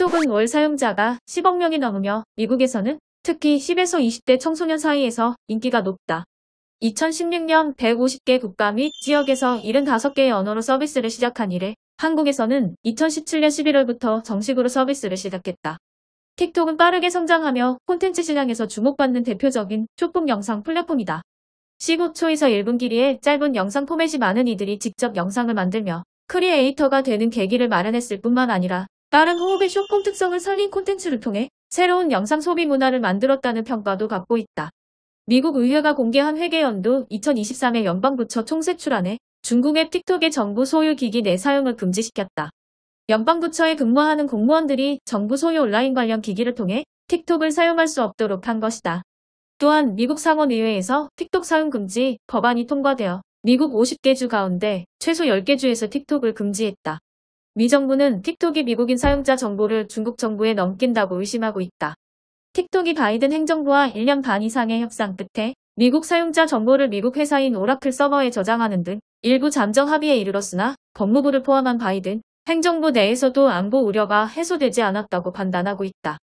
틱톡은월 사용자가 10억 명이 넘으며 미국에서는 특히 10에서 20대 청소년 사이에서 인기가 높다. 2016년 150개 국가 및 지역에서 75개의 언어로 서비스를 시작한 이래 한국에서는 2017년 11월부터 정식으로 서비스를 시작했다. 틱톡은 빠르게 성장하며 콘텐츠 시장에서 주목받는 대표적인 쇼봉 영상 플랫폼이다. 15초에서 1분 길이의 짧은 영상 포맷이 많은 이들이 직접 영상을 만들며 크리에이터가 되는 계기를 마련했을 뿐만 아니라 빠른 호흡의 쇼폼 특성을 살린 콘텐츠를 통해 새로운 영상 소비 문화를 만들었다는 평가도 받고 있다. 미국 의회가 공개한 회계연도 2023의 연방부처 총세출안에 중국의 틱톡의 정부 소유 기기 내 사용을 금지시켰다. 연방부처에 근무하는 공무원들이 정부 소유 온라인 관련 기기를 통해 틱톡을 사용할 수 없도록 한 것이다. 또한 미국 상원의회에서 틱톡 사용 금지 법안이 통과되어 미국 50개 주 가운데 최소 10개 주에서 틱톡을 금지했다. 미 정부는 틱톡이 미국인 사용자 정보를 중국 정부에 넘긴다고 의심하고 있다. 틱톡이 바이든 행정부와 1년 반 이상의 협상 끝에 미국 사용자 정보를 미국 회사인 오라클 서버에 저장하는 등 일부 잠정 합의에 이르렀으나 법무부를 포함한 바이든 행정부 내에서도 안보 우려가 해소되지 않았다고 판단하고 있다.